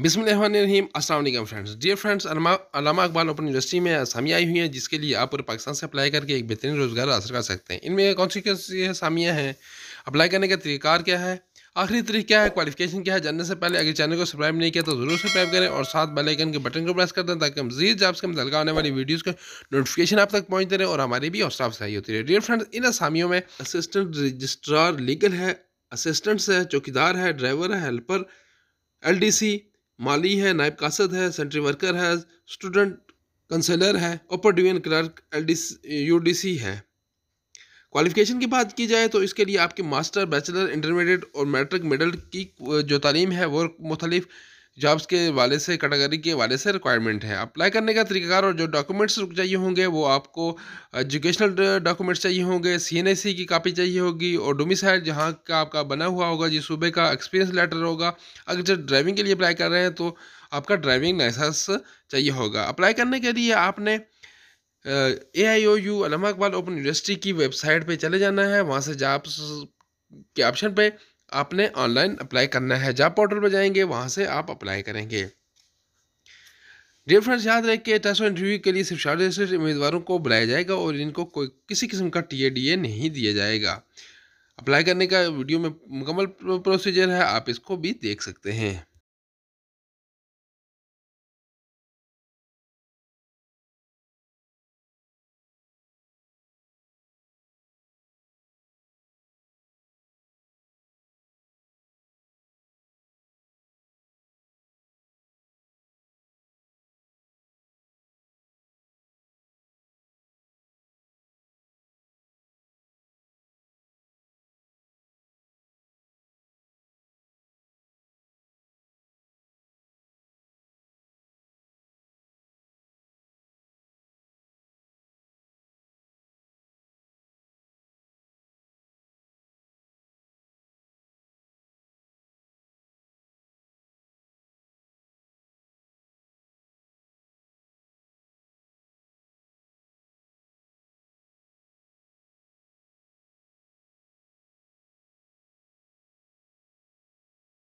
बिसमीम असलम friends dear friends Allama Iqbal open university में असामियाँ आई हुई हैं जिसके लिए आप पूरे पाकिस्तान से अप्लाई करके एक बेहतरीन रोज़गार हासिल कर सकते हैं इनमें कौन सी कौन सी असामियाँ हैं अप्लाई करने का तरीकार क्या है आखिरी तरीक क्या है क्वालिफिकेशन क्या है जानने से पहले अगर चैनल को सब्सक्राइब नहीं किया तो जरूर सब्सक्राइब करें और साथ बेलाइकन के बटन को प्रेस कर दें ताकि मजीद जब से मुतल आने वाली वीडियोज़ को नोटिफिकेशन आप तक पहुँचते रहे और हमारी भी हौसला अफजाई होती रहे डियर फ्रेंड्स इन आसामियों में असिस्टेंट रजिस्ट्रार लीगल है असिस्टेंट्स है चौकीदार है ड्राइवर है हेल्पर एल माली है नायब कासद है सेंट्री वर्कर है स्टूडेंट कंसलर है upper division clerk L U D C है क्वालिफिकेशन की बात की जाए तो इसके लिए आपके मास्टर बैचलर इंटरमीडिएट और मैट्रिक मिडल की जो तालीम है वो मुख्तलिफ़ जॉब्स के वाले से कैटेगरी के वाले से रिक्वायरमेंट है अप्लाई करने का तरीकाकार और जो डॉक्यूमेंट्स चाहिए होंगे वो आपको एजुकेशनल डॉक्यूमेंट्स चाहिए होंगे सी की कापी चाहिए होगी और डोमिसाइल जहाँ का आपका बना हुआ होगा जिस सूबे का एक्सपीरियंस लेटर होगा अगर जब ड्राइविंग के लिए अप्लाई कर रहे हैं तो आपका ड्राइविंग लाइसेंस चाहिए होगा अप्लाई करने के लिए आपने A I O U Allama Iqbal open university की वेबसाइट पर चले जाना है वहाँ से जॉब्स के ऑप्शन पर आपने ऑनलाइन अप्लाई करना है जहाँ पोर्टल पर जाएंगे वहाँ से आप अप्लाई करेंगे डियर फ्रेंड्स याद रखिए टेस्ट और इंटरव्यू के लिए सिर्फ शॉर्ट उम्मीदवारों को बुलाया जाएगा और इनको कोई किसी किस्म का टी ए डी ए नहीं दिया जाएगा अप्लाई करने का वीडियो में मुकम्मल प्रोसीजर है आप इसको भी देख सकते हैं